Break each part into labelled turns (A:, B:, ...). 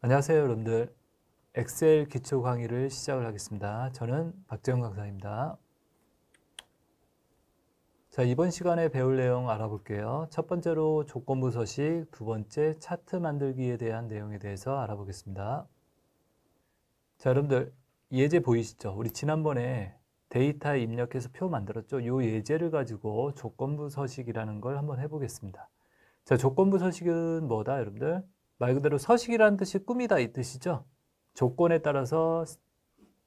A: 안녕하세요 여러분들 엑셀 기초 강의를 시작을 하겠습니다 저는 박재영 강사입니다 자 이번 시간에 배울 내용 알아볼게요 첫 번째로 조건부 서식 두 번째 차트 만들기에 대한 내용에 대해서 알아보겠습니다 자 여러분들 예제 보이시죠 우리 지난번에 데이터 입력해서 표 만들었죠 요 예제를 가지고 조건부 서식이라는 걸 한번 해보겠습니다 자 조건부 서식은 뭐다 여러분들 말 그대로 서식이라는 뜻이 꿈이다이 뜻이죠. 조건에 따라서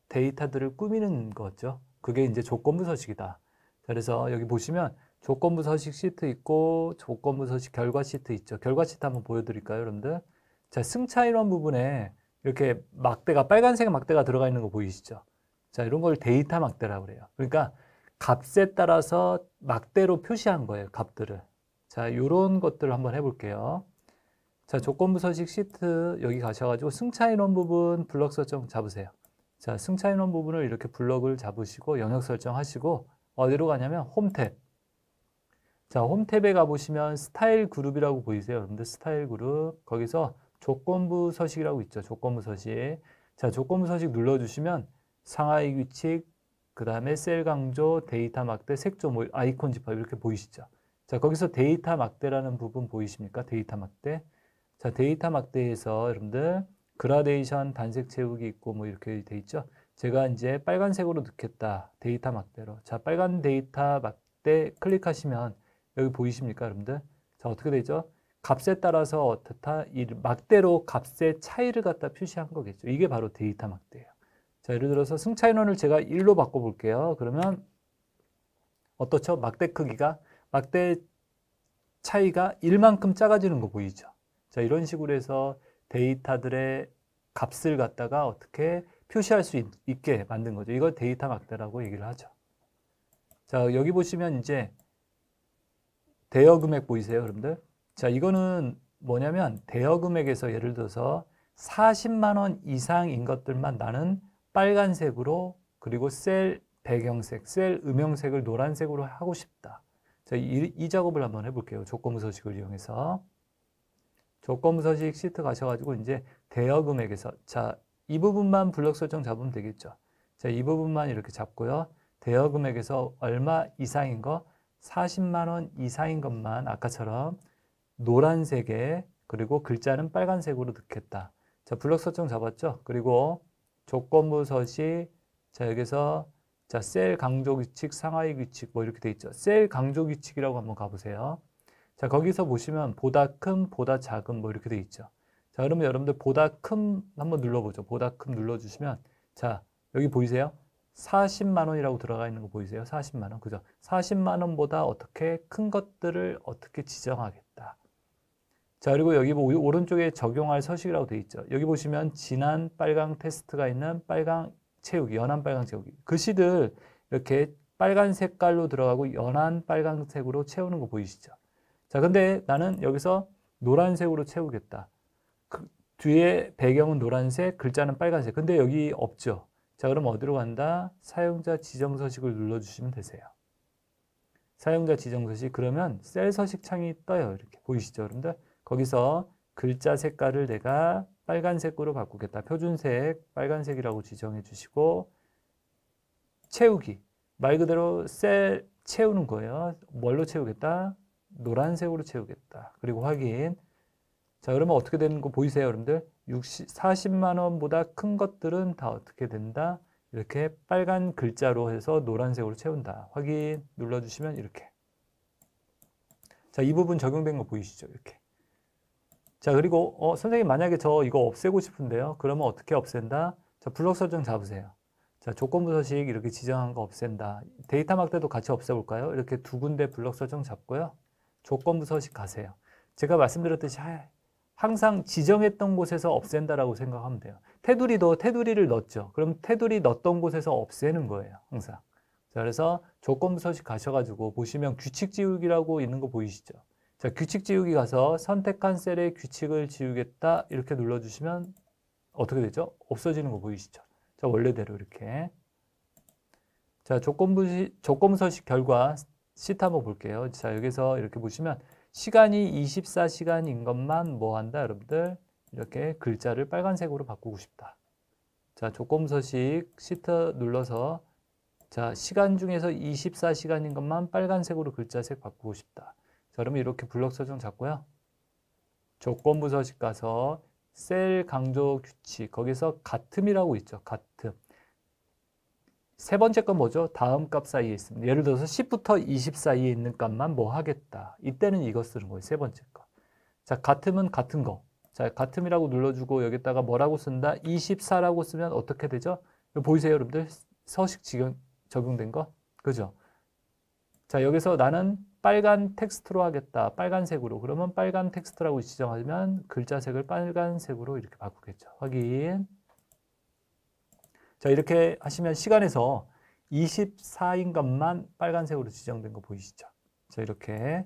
A: 데이터들을 꾸미는 거죠. 그게 이제 조건부 서식이다. 그래서 여기 보시면 조건부 서식 시트 있고 조건부 서식 결과 시트 있죠. 결과 시트 한번 보여드릴까요, 여러분들? 자, 승차 이런 부분에 이렇게 막대가 빨간색 의 막대가 들어가 있는 거 보이시죠? 자, 이런 걸 데이터 막대라고 그래요. 그러니까 값에 따라서 막대로 표시한 거예요, 값들을. 자, 이런 것들을 한번 해볼게요. 자, 조건부 서식 시트 여기 가셔가지고 승차 인원 부분 블럭 설정 잡으세요. 자, 승차 인원 부분을 이렇게 블럭을 잡으시고 영역 설정하시고 어디로 가냐면 홈탭. 자, 홈탭에 가보시면 스타일 그룹이라고 보이세요. 여러분들 스타일 그룹 거기서 조건부 서식이라고 있죠. 조건부 서식. 자, 조건부 서식 눌러주시면 상하이 규칙, 그 다음에 셀 강조, 데이터 막대, 색조 모 뭐 아이콘 집합 이렇게 보이시죠. 자, 거기서 데이터 막대라는 부분 보이십니까? 데이터 막대. 자, 데이터 막대에서 여러분들 그라데이션 단색 채우기 있고 뭐 이렇게 돼 있죠. 제가 이제 빨간색으로 넣겠다. 데이터 막대로. 자, 빨간 데이터 막대 클릭하시면 여기 보이십니까, 여러분들? 자, 어떻게 되죠? 값에 따라서 어떻다 이 막대로 값의 차이를 갖다 표시한 거겠죠. 이게 바로 데이터 막대예요. 자, 예를 들어서 승차 인원을 제가 1로 바꿔 볼게요. 그러면 어떻죠? 막대 크기가 막대 차이가 1만큼 작아지는 거 보이죠? 자, 이런 식으로 해서 데이터들의 값을 갖다가 어떻게 표시할 수 있, 있게 만든 거죠. 이걸 데이터 막대라고 얘기를 하죠. 자, 여기 보시면 이제 대여 금액 보이세요, 여러분들? 자, 이거는 뭐냐면 대여 금액에서 예를 들어서 40만 원 이상인 것들만 나는 빨간색으로 그리고 셀 배경색, 셀 음영색을 노란색으로 하고 싶다. 자, 이, 이 작업을 한번 해볼게요. 조건부 서식을 이용해서. 조건부서식 시트 가셔가지고 이제 대여 금액에서 자 이 부분만 블록 설정 잡으면 되겠죠. 자 이 부분만 이렇게 잡고요. 대여 금액에서 얼마 이상인 거 40만 원 이상인 것만 아까처럼 노란색에 그리고 글자는 빨간색으로 넣겠다. 자 블록 설정 잡았죠. 그리고 조건부 서식 자 여기서 자 셀 강조 규칙 상하이 규칙 뭐 이렇게 돼 있죠. 셀 강조 규칙이라고 한번 가보세요. 자, 거기서 보시면 보다 큰, 보다 작은 뭐 이렇게 돼 있죠. 자, 그러면 여러분들 보다 큰 한번 눌러보죠. 보다 큰 눌러주시면 자, 여기 보이세요? 40만 원이라고 들어가 있는 거 보이세요? 40만 원. 그죠? 40만 원보다 어떻게 큰 것들을 어떻게 지정하겠다. 자, 그리고 여기 뭐 오른쪽에 적용할 서식이라고 돼 있죠. 여기 보시면 진한 빨강 테스트가 있는 빨강 채우기, 연한 빨강 채우기. 글씨들 그 이렇게 빨간 색깔로 들어가고 연한 빨강색으로 채우는 거 보이시죠? 자, 근데 나는 여기서 노란색으로 채우겠다. 그 뒤에 배경은 노란색, 글자는 빨간색. 근데 여기 없죠. 자, 그럼 어디로 간다? 사용자 지정 서식을 눌러주시면 되세요. 사용자 지정 서식, 그러면 셀 서식 창이 떠요. 이렇게 보이시죠, 여러분들? 거기서 글자 색깔을 내가 빨간색으로 바꾸겠다. 표준색, 빨간색이라고 지정해 주시고 채우기, 말 그대로 셀 채우는 거예요. 뭘로 채우겠다? 노란색으로 채우겠다. 그리고 확인. 자, 그러면 어떻게 되는 거 보이세요, 여러분들? 60, 40만 원보다 큰 것들은 다 어떻게 된다? 이렇게 빨간 글자로 해서 노란색으로 채운다. 확인 눌러주시면 이렇게. 자, 이 부분 적용된 거 보이시죠? 이렇게. 자, 그리고 어, 선생님 만약에 저 이거 없애고 싶은데요. 그러면 어떻게 없앤다? 자, 블록 설정 잡으세요. 자, 조건부 서식 이렇게 지정한 거 없앤다. 데이터 막대도 같이 없애볼까요? 이렇게 두 군데 블록 설정 잡고요. 조건부 서식가세요 제가 말씀드렸듯이 항상 지정했던 곳에서 없앤다라고 생각하면 돼요. 테두리도 테두리를 넣었죠. 그럼 테두리 넣었던 곳에서 없애는 거예요. 항상. 자, 그래서 조건부 서식 가셔가지고 보시면 규칙 지우기라고 있는 거 보이시죠? 자, 규칙 지우기 가서 선택한 셀의 규칙을 지우겠다 이렇게 눌러주시면 어떻게 되죠? 없어지는 거 보이시죠? 자, 원래대로 이렇게. 자, 조건부, 조건부 서식 결과 시트 한번 볼게요. 자, 여기서 이렇게 보시면 시간이 24시간인 것만 뭐 한다, 여러분들? 이렇게 글자를 빨간색으로 바꾸고 싶다. 자, 조건서식 시트 눌러서 자, 시간 중에서 24시간인 것만 빨간색으로 글자색 바꾸고 싶다. 자, 그러면 이렇게 블럭 서정 잡고요. 조건부 서식 가서 셀 강조 규칙 거기서 같음이라고 있죠. 같음. 세 번째 건 뭐죠? 다음 값 사이에 있습니다. 예를 들어서 10부터 20 사이에 있는 값만 뭐 하겠다. 이때는 이거 쓰는 거예요. 세 번째 거. 자, 같음은 같은 거. 자, 같음이라고 눌러주고 여기다가 뭐라고 쓴다? 24라고 쓰면 어떻게 되죠? 보이세요, 여러분들? 서식 지경, 적용된 거? 그죠? 자, 여기서 나는 빨간 텍스트로 하겠다. 빨간색으로. 그러면 빨간 텍스트라고 지정하면 글자색을 빨간색으로 이렇게 바꾸겠죠. 확인. 자, 이렇게 하시면 시간에서 24인 것만 빨간색으로 지정된 거 보이시죠? 자, 이렇게.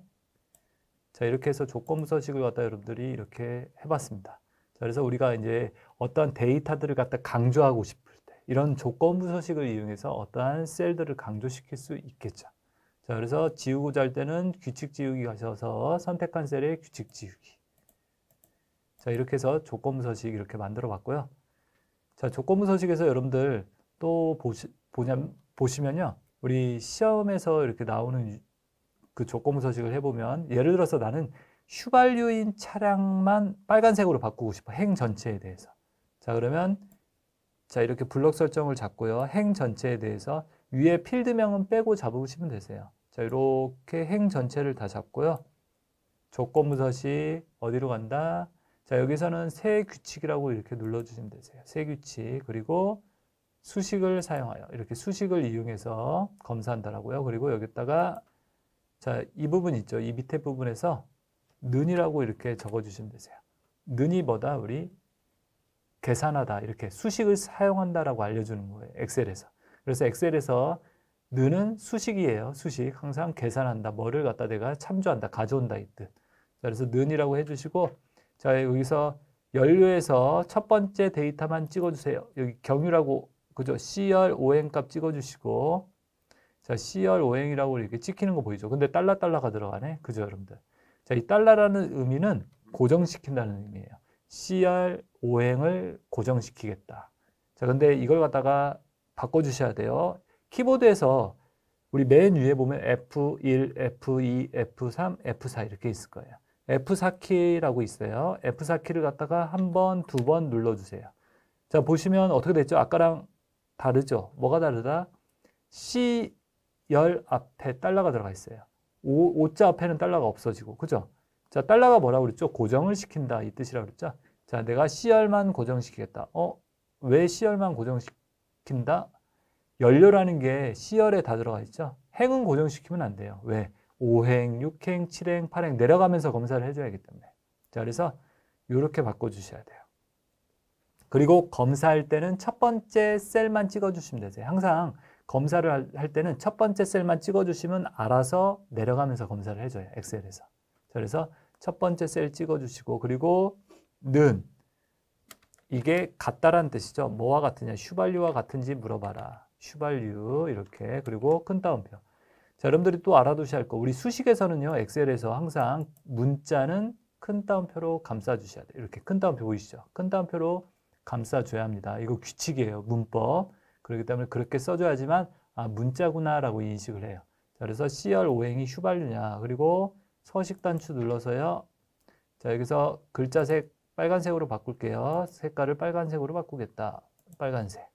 A: 자, 이렇게 해서 조건부 서식을 갖다 여러분들이 이렇게 해봤습니다. 자, 그래서 우리가 이제 어떠한 데이터들을 갖다 강조하고 싶을 때, 이런 조건부 서식을 이용해서 어떠한 셀들을 강조시킬 수 있겠죠. 자, 그래서 지우고자 할 때는 규칙 지우기 가셔서 선택한 셀의 규칙 지우기. 자, 이렇게 해서 조건부 서식 이렇게 만들어 봤고요. 자, 조건부 서식에서 여러분들 또 보시, 보냐, 보시면요. 우리 시험에서 이렇게 나오는 그 조건부 서식을 해보면 예를 들어서 나는 휘발유인 차량만 빨간색으로 바꾸고 싶어. 행 전체에 대해서. 자, 그러면 자, 이렇게 블록 설정을 잡고요. 행 전체에 대해서 위에 필드명은 빼고 잡으시면 되세요. 자, 이렇게 행 전체를 다 잡고요. 조건부 서식 어디로 간다? 자, 여기서는 세 규칙이라고 이렇게 눌러주시면 되세요. 세 규칙, 그리고 수식을 사용하여 이렇게 수식을 이용해서 검사한다라고요. 그리고 여기다가 자, 이 부분 있죠. 이 밑에 부분에서 는이라고 이렇게 적어주시면 되세요. 는이 뭐다? 우리 계산하다. 이렇게 수식을 사용한다라고 알려주는 거예요. 엑셀에서. 그래서 엑셀에서 는은 수식이에요. 수식. 항상 계산한다. 뭐를 갖다 내가 참조한다. 가져온다. 이 뜻. 자, 그래서 는이라고 해주시고 자, 여기서 연료에서 첫 번째 데이터만 찍어주세요. 여기 경유라고, 그죠? CR5N 값 찍어주시고, 자, CR5N이라고 이렇게 찍히는 거 보이죠? 근데 달러달러가 들어가네? 그죠, 여러분들? 자, 이 달러라는 의미는 고정시킨다는 의미예요. CR5N을 고정시키겠다. 자, 근데 이걸 갖다가 바꿔주셔야 돼요. 키보드에서 우리 맨 위에 보면 F1, F2, F3, F4 이렇게 있을 거예요. F4키라고 있어요. F4키를 갖다가 한 번, 두 번 눌러주세요. 자, 보시면 어떻게 됐죠? 아까랑 다르죠? 뭐가 다르다? C열 앞에 달러가 들어가 있어요. O, 오자 앞에는 달러가 없어지고, 그죠? 자, 달러가 뭐라고 그랬죠? 고정을 시킨다. 이 뜻이라고 그랬죠? 자, 내가 C열만 고정시키겠다. 어? 왜 C열만 고정시킨다? 연료라는 게 C열에 다 들어가 있죠? 행은 고정시키면 안 돼요. 왜? 5행, 6행, 7행, 8행 내려가면서 검사를 해줘야기 때문에 자 그래서 이렇게 바꿔주셔야 돼요. 그리고 검사할 때는 첫 번째 셀만 찍어주시면 되세요. 항상 검사를 할 때는 첫 번째 셀만 찍어주시면 알아서 내려가면서 검사를 해줘요. 엑셀에서. 그래서 첫 번째 셀 찍어주시고 그리고 는 이게 같다란 뜻이죠. 뭐와 같으냐? 슈발류와 같은지 물어봐라. 슈발류 이렇게 그리고 큰 따옴표. 자, 여러분들이 또 알아두셔야 할 거. 우리 수식에서는요, 엑셀에서 항상 문자는 큰 따옴표로 감싸주셔야 돼요. 이렇게 큰 따옴표 보이시죠? 큰 따옴표로 감싸줘야 합니다. 이거 규칙이에요. 문법. 그렇기 때문에 그렇게 써줘야지만, 아, 문자구나라고 인식을 해요. 자, 그래서 CR 오행이 휘발유냐. 그리고 서식 단추 눌러서요. 자, 여기서 글자색 빨간색으로 바꿀게요. 색깔을 빨간색으로 바꾸겠다. 빨간색.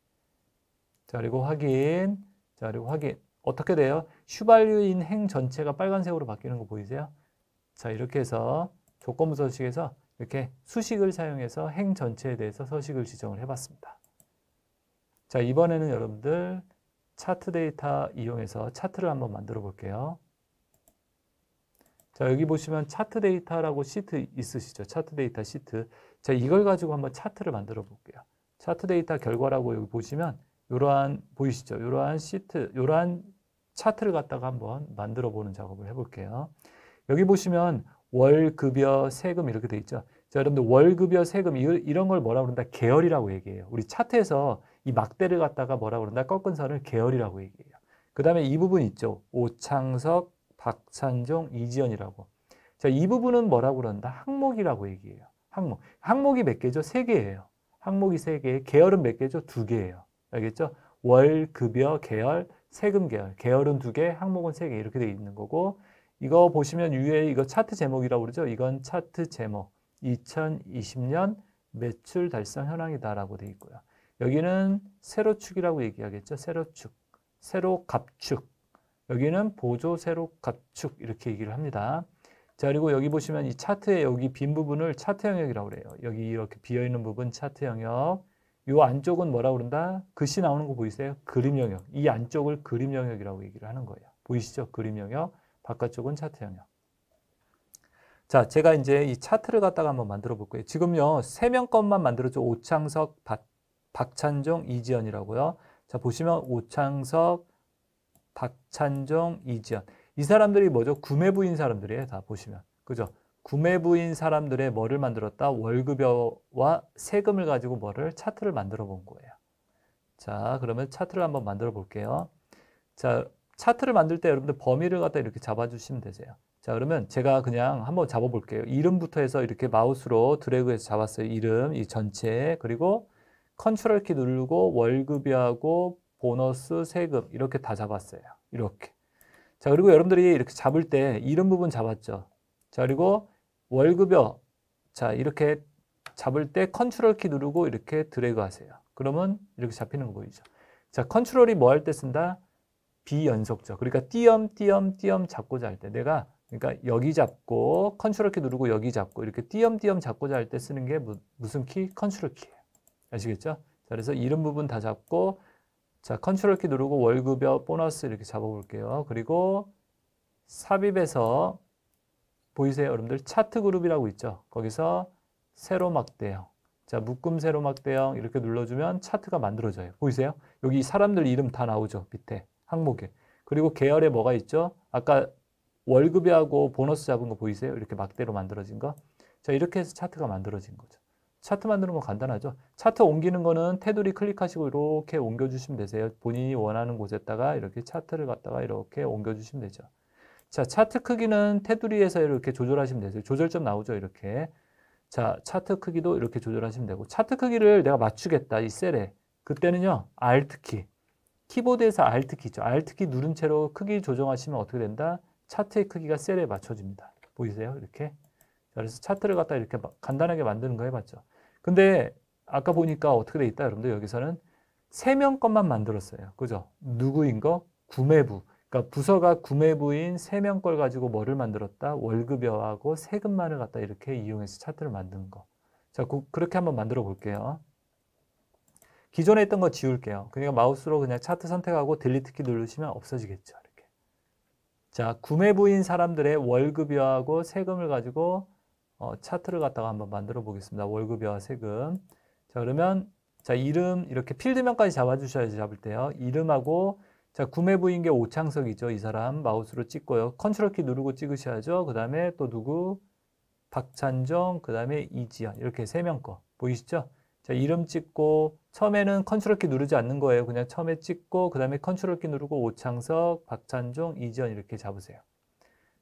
A: 자, 그리고 확인. 자, 그리고 확인. 어떻게 돼요? 슈발류인 행 전체가 빨간색으로 바뀌는 거 보이세요? 자 이렇게 해서 조건부 서식에서 이렇게 수식을 사용해서 행 전체에 대해서 서식을 지정을 해봤습니다. 자 이번에는 여러분들 차트 데이터 이용해서 차트를 한번 만들어 볼게요. 자, 여기 보시면 차트 데이터라고 시트 있으시죠? 차트 데이터 시트. 자, 이걸 가지고 한번 차트를 만들어 볼게요. 차트 데이터 결과라고 여기 보시면 이러한 보이시죠? 이러한 시트, 이러한 차트를 갖다가 한번 만들어 보는 작업을 해볼게요. 여기 보시면 월급여 세금 이렇게 돼 있죠. 자, 여러분들 월급여 세금 이런 걸 뭐라 그런다? 계열이라고 얘기해요. 우리 차트에서 이 막대를 갖다가 뭐라 그런다? 꺾은 선을 계열이라고 얘기해요. 그 다음에 이 부분 있죠. 오창석, 박찬종, 이지연이라고. 자, 이 부분은 뭐라고 그런다? 항목이라고 얘기해요. 항목. 항목이 몇 개죠? 세 개예요. 항목이 세 개, 계열은 몇 개죠? 두 개예요. 알겠죠? 월, 급여, 계열, 세금 계열, 계열은 두 개, 항목은 세 개 이렇게 돼 있는 거고 이거 보시면 위에 이거 차트 제목이라고 그러죠. 이건 차트 제목 2020년 매출 달성 현황이다라고 돼 있고요. 여기는 세로축이라고 얘기하겠죠. 세로축, 세로갑축. 여기는 보조 세로갑축 이렇게 얘기를 합니다. 자 그리고 여기 보시면 이차트에 여기 빈 부분을 차트 영역이라고 그래요. 여기 이렇게 비어 있는 부분 차트 영역. 이 안쪽은 뭐라 그런다? 글씨 나오는 거 보이세요? 그림 영역. 이 안쪽을 그림 영역이라고 얘기를 하는 거예요. 보이시죠? 그림 영역. 바깥쪽은 차트 영역. 자, 제가 이제 이 차트를 갖다가 한번 만들어 볼 거예요. 지금요, 세 명 것만 만들었죠. 오창석, 박, 박찬종, 이지연이라고요. 자, 보시면 오창석, 박찬종, 이지연. 이 사람들이 뭐죠? 구매부인 사람들이에요. 다 보시면. 그죠? 구매부인 사람들의 뭐를 만들었다? 월급여와 세금을 가지고 뭐를 차트를 만들어 본 거예요. 자, 그러면 차트를 한번 만들어 볼게요. 자, 차트를 만들 때 여러분들 범위를 갖다 이렇게 잡아주시면 되세요. 자, 그러면 제가 그냥 한번 잡아볼게요. 이름부터 해서 이렇게 마우스로 드래그해서 잡았어요. 이름, 이 전체, 그리고 컨트롤 키 누르고 월급여하고 보너스, 세금 이렇게 다 잡았어요. 이렇게. 자, 그리고 여러분들이 이렇게 잡을 때 이름 부분 잡았죠. 자, 그리고 월급여 자 이렇게 잡을 때 컨트롤 키 누르고 이렇게 드래그 하세요. 그러면 이렇게 잡히는 거 보이죠. 자 컨트롤이 뭐 할 때 쓴다? 비연속적. 그러니까 띄엄띄엄띄엄 잡고자 할 때 내가 그러니까 여기 잡고 컨트롤 키 누르고 여기 잡고 이렇게 띄엄띄엄 잡고자 할 때 쓰는 게 무슨 키? 컨트롤 키예요. 아시겠죠? 자, 그래서 이런 부분 다 잡고 자 컨트롤 키 누르고 월급여 보너스 이렇게 잡아볼게요. 그리고 삽입에서 보이세요? 여러분들 차트 그룹이라고 있죠. 거기서 세로막 대형. 자, 묶음 세로막 대형 이렇게 눌러주면 차트가 만들어져요. 보이세요? 여기 사람들 이름 다 나오죠. 밑에 항목에. 그리고 계열에 뭐가 있죠? 아까 월급이하고 보너스 잡은 거 보이세요? 이렇게 막대로 만들어진 거. 자, 이렇게 해서 차트가 만들어진 거죠. 차트 만드는 건 간단하죠. 차트 옮기는 거는 테두리 클릭하시고 이렇게 옮겨주시면 되세요. 본인이 원하는 곳에다가 이렇게 차트를 갖다가 이렇게 옮겨주시면 되죠. 자, 차트 크기는 테두리에서 이렇게 조절하시면 되세요. 조절점 나오죠, 이렇게. 자, 차트 크기도 이렇게 조절하시면 되고 차트 크기를 내가 맞추겠다, 이 셀에. 그때는요, Alt키. 키보드에서 Alt키 있죠. Alt키 누른 채로 크기 조정하시면 어떻게 된다? 차트의 크기가 셀에 맞춰집니다. 보이세요? 이렇게. 그래서 차트를 갖다 이렇게 간단하게 만드는 거 해봤죠. 근데 아까 보니까 어떻게 돼 있다, 여러분들? 여기서는 세 명 것만 만들었어요. 그죠? 누구인 거? 구매부. 그러니까 부서가 구매부인 3명 걸 가지고 뭐를 만들었다? 월급여하고 세금만을 갖다 이렇게 이용해서 차트를 만든 거. 자, 그, 렇게 한번 만들어 볼게요. 기존에 있던 거 지울게요. 그러니까 마우스로 그냥 차트 선택하고 딜리트 키 누르시면 없어지겠죠. 이렇게. 자, 구매부인 사람들의 월급여하고 세금을 가지고 어, 차트를 갖다가 한번 만들어 보겠습니다. 월급여와 세금. 자, 그러면 자, 이름 이렇게 필드명까지 잡아 주셔야지 잡을 때요. 이름하고 자, 구매부인 게 오창석이죠. 이 사람 마우스로 찍고요. 컨트롤 키 누르고 찍으셔야죠. 그 다음에 또 누구? 박찬정, 그 다음에 이지연. 이렇게 세 명 거. 보이시죠? 자, 이름 찍고, 처음에는 컨트롤 키 누르지 않는 거예요. 그냥 처음에 찍고, 그 다음에 컨트롤 키 누르고 오창석, 박찬종, 이지연 이렇게 잡으세요.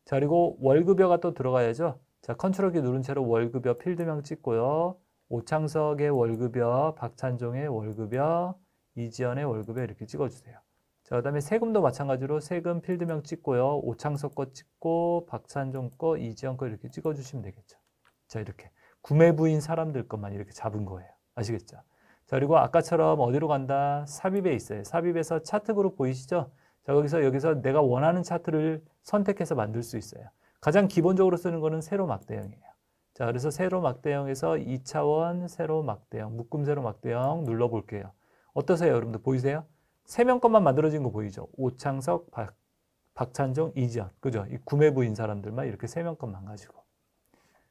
A: 자, 그리고 월급여가 또 들어가야죠. 자, 컨트롤 키 누른 채로 월급여 필드명 찍고요. 오창석의 월급여, 박찬종의 월급여, 이지연의 월급여 이렇게 찍어주세요. 자, 그다음에 세금도 마찬가지로 세금 필드명 찍고요. 오창석 거 찍고 박찬종 거, 이지영 거 이렇게 찍어 주시면 되겠죠. 자, 이렇게 구매 부인 사람들 것만 이렇게 잡은 거예요. 아시겠죠? 자, 그리고 아까처럼 어디로 간다? 삽입에 있어요. 삽입에서 차트 그룹 보이시죠? 자, 여기서 여기서 내가 원하는 차트를 선택해서 만들 수 있어요. 가장 기본적으로 쓰는 거는 세로 막대형이에요. 자, 그래서 세로 막대형에서 2차원 세로 막대형, 묶음 세로 막대형 눌러 볼게요. 어떠세요? 여러분들 보이세요? 세명 것만 만들어진 거 보이죠? 오창석, 박, 박찬종, 이지연. 그죠? 이 구매부인 사람들만 이렇게 세 명 것만 가지고.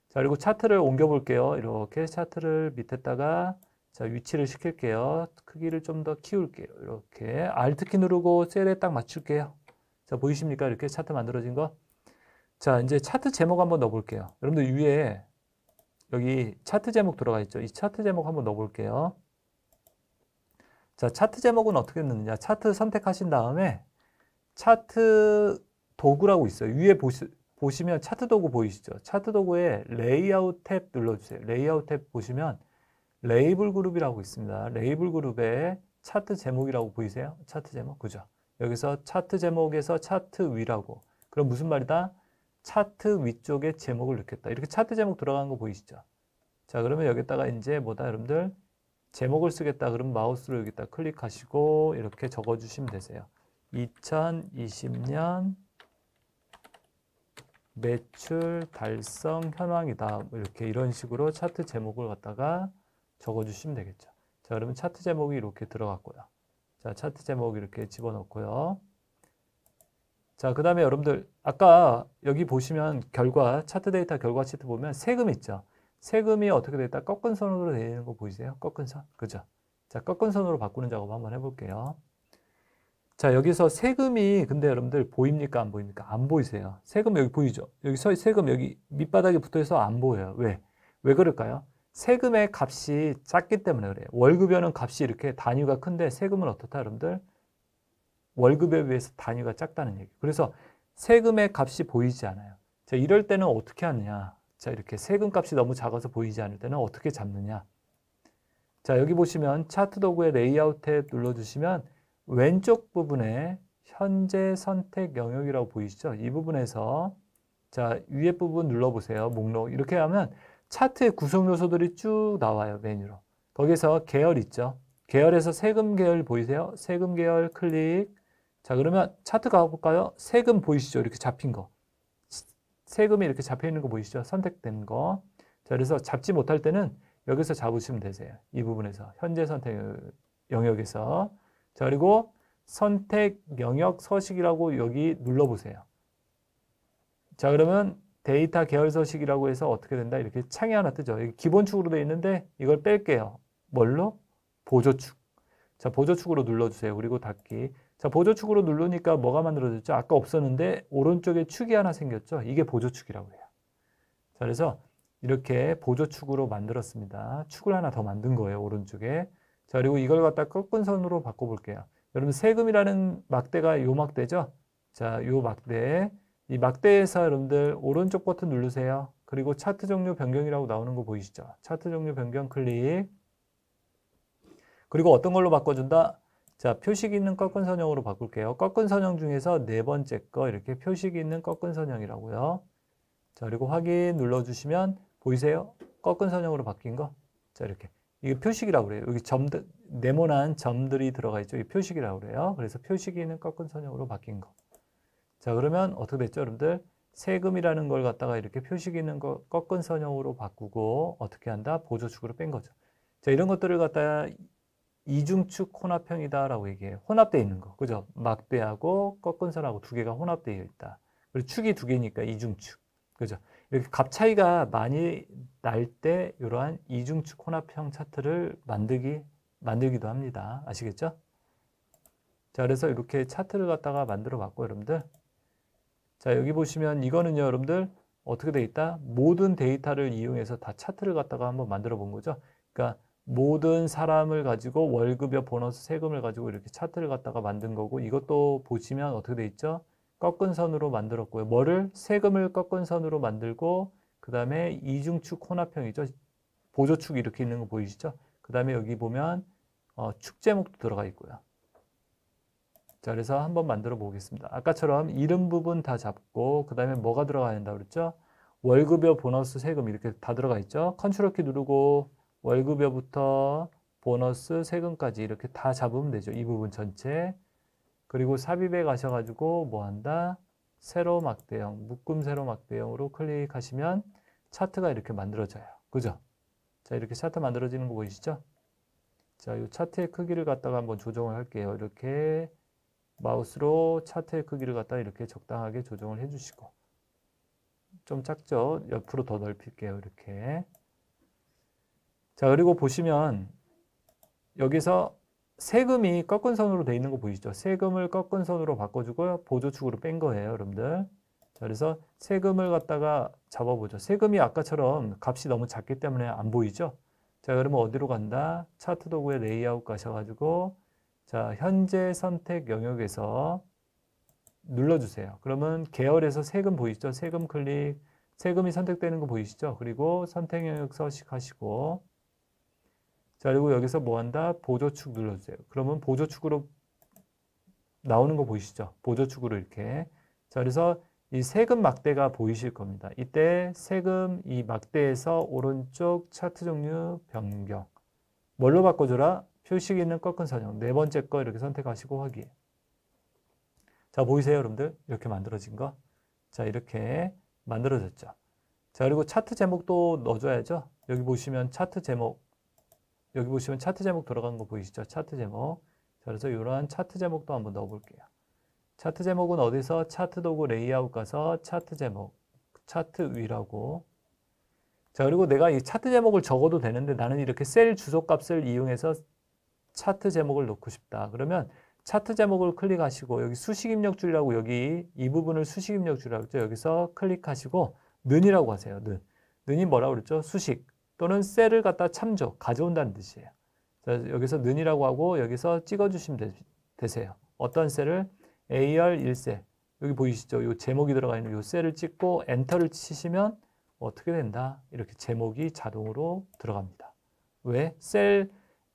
A: 자, 그리고 차트를 옮겨 볼게요. 이렇게 차트를 밑에다가 자, 위치를 시킬게요. 크기를 좀 더 키울게요. 이렇게 Alt키 누르고 셀에 딱 맞출게요. 자, 보이십니까? 이렇게 차트 만들어진 거. 자, 이제 차트 제목 한번 넣어볼게요. 여러분들 위에 여기 차트 제목 들어가 있죠? 이 차트 제목 한번 넣어볼게요. 자, 차트 제목은 어떻게 넣느냐. 차트 선택하신 다음에 차트 도구라고 있어요. 위에 보시, 보시면 차트 도구 보이시죠? 차트 도구에 레이아웃 탭 눌러주세요. 레이아웃 탭 보시면 레이블 그룹이라고 있습니다. 레이블 그룹에 차트 제목이라고 보이세요? 차트 제목, 그죠? 여기서 차트 제목에서 차트 위라고. 그럼 무슨 말이다? 차트 위쪽에 제목을 넣겠다. 이렇게 차트 제목 들어간 거 보이시죠? 자, 그러면 여기다가 이제 뭐다, 여러분들? 제목을 쓰겠다 그럼 마우스로 여기다 클릭하시고 이렇게 적어주시면 되세요. 2020년 매출 달성 현황이다. 이렇게 이런 식으로 차트 제목을 갖다가 적어주시면 되겠죠. 자, 그러면 차트 제목이 이렇게 들어갔고요. 자, 차트 제목 이렇게 집어넣고요. 자, 그 다음에 여러분들, 아까 여기 보시면 결과, 차트 데이터 결과시트 보면 세금 있죠. 세금이 어떻게 됐다? 꺾은 선으로 되어 있는 거 보이세요? 꺾은 선. 그죠? 자, 꺾은 선으로 바꾸는 작업 한번 해볼게요. 자, 여기서 세금이 근데 여러분들 보입니까? 안 보입니까? 안 보이세요. 세금 여기 보이죠? 여기 서 세금 여기 밑바닥에 붙어 있어 안 보여요. 왜? 왜 그럴까요? 세금의 값이 작기 때문에 그래요. 월급여는 값이 이렇게 단위가 큰데 세금은 어떻다 여러분들? 월급에 비해서 단위가 작다는 얘기. 그래서 세금의 값이 보이지 않아요. 자, 이럴 때는 어떻게 하느냐? 자, 이렇게 세금 값이 너무 작아서 보이지 않을 때는 어떻게 잡느냐. 자, 여기 보시면 차트 도구의 레이아웃 탭 눌러주시면 왼쪽 부분에 현재 선택 영역이라고 보이시죠? 이 부분에서 자, 위에 부분 눌러보세요. 목록. 이렇게 하면 차트의 구성 요소들이 쭉 나와요. 메뉴로. 거기서 계열 있죠? 계열에서 세금 계열 보이세요? 세금 계열 클릭. 자, 그러면 차트 가볼까요? 세금 보이시죠? 이렇게 잡힌 거. 세금이 이렇게 잡혀 있는 거 보이시죠? 선택된 거. 자, 그래서 잡지 못할 때는 여기서 잡으시면 되세요. 이 부분에서 현재 선택 영역에서 자, 그리고 선택 영역 서식이라고 여기 눌러보세요. 자, 그러면 데이터 계열 서식이라고 해서 어떻게 된다? 이렇게 창이 하나 뜨죠. 기본축으로 되어 있는데 이걸 뺄게요. 뭘로? 보조축. 자, 보조축으로 눌러주세요. 그리고 닫기. 자, 보조축으로 누르니까 뭐가 만들어졌죠? 아까 없었는데 오른쪽에 축이 하나 생겼죠? 이게 보조축이라고 해요. 자, 그래서 이렇게 보조축으로 만들었습니다. 축을 하나 더 만든 거예요, 오른쪽에. 자, 그리고 이걸 갖다 꺾은 선으로 바꿔볼게요. 여러분, 세금이라는 막대가 요 막대죠? 자, 요 막대. 이 막대에서 여러분들 오른쪽 버튼 누르세요. 그리고 차트 종류 변경이라고 나오는 거 보이시죠? 차트 종류 변경 클릭. 그리고 어떤 걸로 바꿔준다? 자, 표식 있는 꺾은 선형으로 바꿀게요. 꺾은 선형 중에서 네 번째 거 이렇게 표식 있는 꺾은 선형이라고요. 자, 그리고 확인 눌러주시면 보이세요? 꺾은 선형으로 바뀐 거. 자, 이렇게. 이게 표식이라고 그래요. 여기 점 네모난 점들이 들어가 있죠. 이 표식이라고 그래요. 그래서 표식이 있는 꺾은 선형으로 바뀐 거. 자, 그러면 어떻게 됐죠, 여러분들? 세금이라는 걸 갖다가 이렇게 표식 있는 거 꺾은 선형으로 바꾸고 어떻게 한다? 보조축으로 뺀 거죠. 자, 이런 것들을 갖다 가 이중축 혼합형이다라고 얘기해 혼합되어 있는 거. 그죠? 막대하고 꺾은 선하고 두 개가 혼합되어 있다. 그리고 축이 두 개니까 이중축. 그죠? 이렇게 값 차이가 많이 날 때 이러한 이중축 혼합형 차트를 만들기 만들기도 합니다. 아시겠죠? 자, 그래서 이렇게 차트를 갖다가 만들어 봤고 여러분들. 자, 여기 보시면 이거는요, 여러분들 어떻게 돼 있다? 모든 데이터를 이용해서 다 차트를 갖다가 한번 만들어 본 거죠. 그러니까 모든 사람을 가지고 월급여 보너스 세금을 가지고 이렇게 차트를 갖다가 만든 거고 이것도 보시면 어떻게 돼 있죠? 꺾은 선으로 만들었고요. 뭐를? 세금을 꺾은 선으로 만들고 그 다음에 이중축 혼합형이죠. 보조축 이렇게 있는 거 보이시죠? 그 다음에 여기 보면 어, 축 제목도 들어가 있고요. 자, 그래서 한번 만들어 보겠습니다. 아까처럼 이름 부분 다 잡고 그 다음에 뭐가 들어가야 된다 고 그랬죠? 월급여 보너스 세금 이렇게 다 들어가 있죠? 컨트롤 키 누르고 월급여부터 보너스, 세금까지 이렇게 다 잡으면 되죠. 이 부분 전체. 그리고 삽입에 가셔가지고 뭐 한다? 새로 막대형, 묶음 새로 막대형으로 클릭하시면 차트가 이렇게 만들어져요. 그죠? 자, 이렇게 차트 만들어지는 거 보이시죠? 자, 이 차트의 크기를 갖다가 한번 조정을 할게요. 이렇게 마우스로 차트의 크기를 갖다가 이렇게 적당하게 조정을 해주시고 좀 작죠? 옆으로 더 넓힐게요. 이렇게 자, 그리고 보시면 여기서 세금이 꺾은 선으로 돼 있는 거 보이시죠? 세금을 꺾은 선으로 바꿔주고요. 보조축으로 뺀 거예요, 여러분들. 자, 그래서 세금을 갖다가 잡아보죠. 세금이 아까처럼 값이 너무 작기 때문에 안 보이죠? 자, 그러면 어디로 간다? 차트 도구의 레이아웃 가셔가지고 자, 현재 선택 영역에서 눌러주세요. 그러면 계열에서 세금 보이시죠? 세금 클릭, 세금이 선택되는 거 보이시죠? 그리고 선택 영역 서식하시고 자, 그리고 여기서 뭐 한다? 보조축 눌러주세요. 그러면 보조축으로 나오는 거 보이시죠? 보조축으로 이렇게. 자, 그래서 이 세금 막대가 보이실 겁니다. 이때 세금 이 막대에서 오른쪽 차트 종류 변경. 뭘로 바꿔줘라? 표식 있는 꺾은 선형. 네 번째 거 이렇게 선택하시고 확인. 자, 보이세요, 여러분들? 이렇게 만들어진 거. 자, 이렇게 만들어졌죠. 자, 그리고 차트 제목도 넣어줘야죠. 여기 보시면 차트 제목 여기 보시면 차트 제목 들어간 거 보이시죠? 차트 제목. 그래서 이러한 차트 제목도 한번 넣어볼게요. 차트 제목은 어디서 차트 도구 레이아웃 가서 차트 제목, 차트 위라고. 자, 그리고 내가 이 차트 제목을 적어도 되는데 나는 이렇게 셀 주소값을 이용해서 차트 제목을 넣고 싶다. 그러면 차트 제목을 클릭하시고 여기 수식 입력 줄이라고 여기 이 부분을 수식 입력 줄이라고 했죠. 여기서 클릭하시고 는이라고 하세요. 는. 는이 뭐라고 그랬죠? 수식. 또는 셀을 갖다 참조, 가져온다는 뜻이에요. 여기서 는이라고 하고 여기서 찍어주시면 되, 세요 어떤 셀을 AR 1셀, 여기 보이시죠? 이 제목이 들어가 있는 이 셀을 찍고 엔터를 치시면 어떻게 된다? 이렇게 제목이 자동으로 들어갑니다. 왜? 셀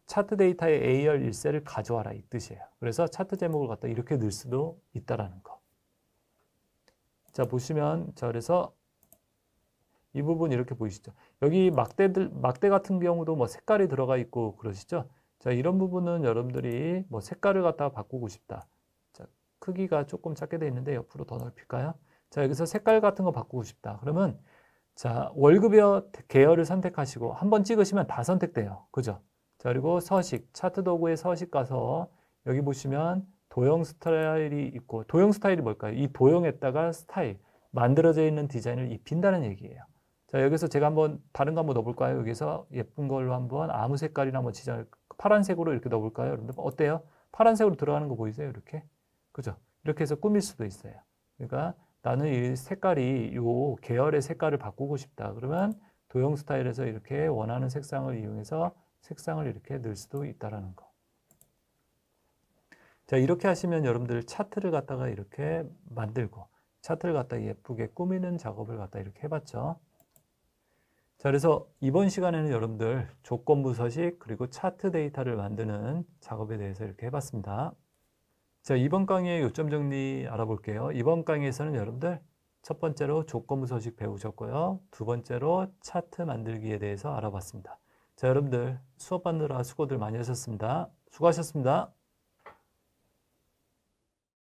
A: 차트 데이터의 AR 1셀을 가져와라 이 뜻이에요. 그래서 차트 제목을 갖다 이렇게 넣을 수도 있다라는 거. 자 보시면 자 그래서 이 부분 이렇게 보이시죠? 여기 막대들, 막대 같은 경우도 뭐 색깔이 들어가 있고 그러시죠? 자, 이런 부분은 여러분들이 뭐 색깔을 갖다 바꾸고 싶다. 자, 크기가 조금 작게 되어 있는데 옆으로 더 넓힐까요? 자, 여기서 색깔 같은 거 바꾸고 싶다. 그러면 자, 월급여 계열을 선택하시고 한번 찍으시면 다 선택돼요. 그죠? 자, 그리고 서식, 차트 도구의 서식 가서 여기 보시면 도형 스타일이 있고 도형 스타일이 뭘까요? 이 도형에다가 스타일, 만들어져 있는 디자인을 입힌다는 얘기예요. 자, 여기서 제가 한번 다른 거 한번 넣어볼까요? 여기서 예쁜 걸로 한번 아무 색깔이나 한번 지정, 파란색으로 이렇게 넣어볼까요? 여러분들 어때요? 파란색으로 들어가는 거 보이세요? 이렇게. 그죠? 이렇게 해서 꾸밀 수도 있어요. 그러니까 나는 이 색깔이 요 계열의 색깔을 바꾸고 싶다. 그러면 도형 스타일에서 이렇게 원하는 색상을 이용해서 색상을 이렇게 넣을 수도 있다라는 거. 자, 이렇게 하시면 여러분들 차트를 갖다가 이렇게 만들고 차트를 갖다 예쁘게 꾸미는 작업을 갖다 이렇게 해봤죠. 자, 그래서 이번 시간에는 여러분들 조건부 서식 그리고 차트 데이터를 만드는 작업에 대해서 이렇게 해봤습니다. 자, 이번 강의 의 요점 정리 알아볼게요. 이번 강의에서는 여러분들 첫 번째로 조건부 서식 배우셨고요. 두 번째로 차트 만들기에 대해서 알아봤습니다. 자, 여러분들 수업 받느라 수고들 많이 하셨습니다. 수고하셨습니다.